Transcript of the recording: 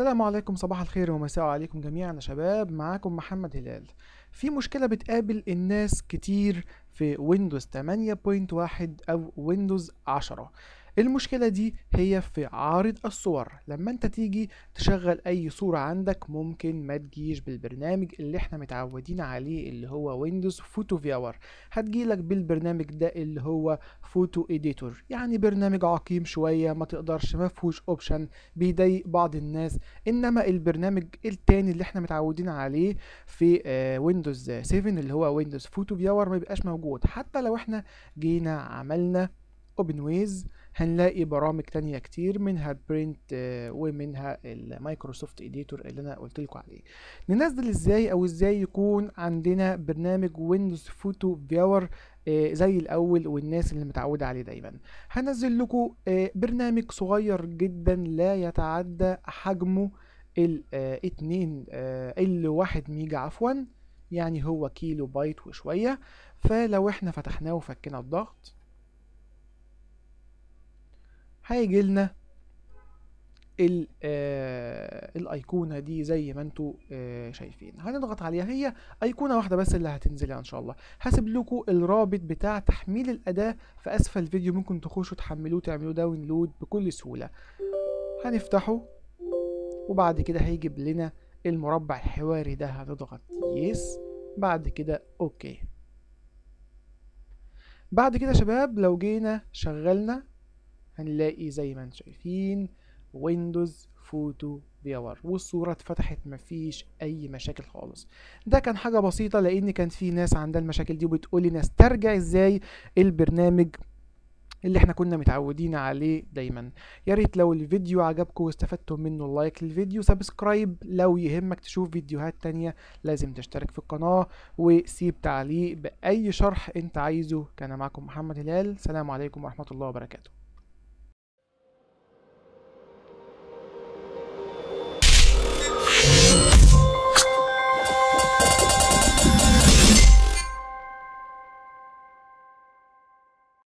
السلام عليكم صباح الخير ومساء عليكم جميعا يا شباب معاكم محمد هلال في مشكلة بتقابل الناس كتير في ويندوز 8.1 أو ويندوز 10 المشكلة دي هي في عارض الصور لما انت تيجي تشغل اي صورة عندك ممكن ما تجيش بالبرنامج اللي احنا متعودين عليه اللي هو ويندوز فوتو فيور هتجيلك بالبرنامج ده اللي هو فوتو اديتور يعني برنامج عقيم شوية ما تقدرش ما فيهوش اوبشن بيضايق بعض الناس انما البرنامج التاني اللي احنا متعودين عليه في ويندوز آه، 7 اللي هو ويندوز فوتو فيور ما بيبقاش موجود حتى لو احنا جينا عملنا اوبن ويز هنلاقي برامج تانية كتير منها برنت آه، ومنها المايكروسوفت اديتور اللي انا قلت لكم عليه ننزل ازاي او ازاي يكون عندنا برنامج ويندوز فوتو فيور زي الاول والناس اللي متعوده عليه دايما هنزل لكم آه، برنامج صغير جدا لا يتعدى حجمه الاتنين آه، الواحد ميجا عفوا يعني هو كيلو بايت وشويه فلو احنا فتحناه وفكينا الضغط هيجي لنا آه، الايقونه دي زي ما انتوا آه، شايفين هنضغط عليها هي ايقونه واحده بس اللي هتنزل ان شاء الله هسيب لكم الرابط بتاع تحميل الاداه في اسفل الفيديو ممكن تخشوا تحملوه تعملوه داونلود بكل سهوله هنفتحه وبعد كده هيجيب لنا المربع الحواري ده هنضغط يس بعد كده اوكي بعد كده شباب لو جينا شغلنا هنلاقي زي ما انتم شايفين ويندوز فوتو فيور والصورة اتفتحت مفيش أي مشاكل خالص ده كان حاجة بسيطة لأن كان في ناس عندها المشاكل دي وبتقول لي نسترجع ازاي البرنامج اللي احنا كنا متعودين عليه دايما يا ريت لو الفيديو عجبكم واستفدتم منه لايك للفيديو سبسكرايب لو يهمك تشوف فيديوهات تانية لازم تشترك في القناة وسيب تعليق بأي شرح انت عايزه كان معكم محمد هلال سلام عليكم ورحمة الله وبركاته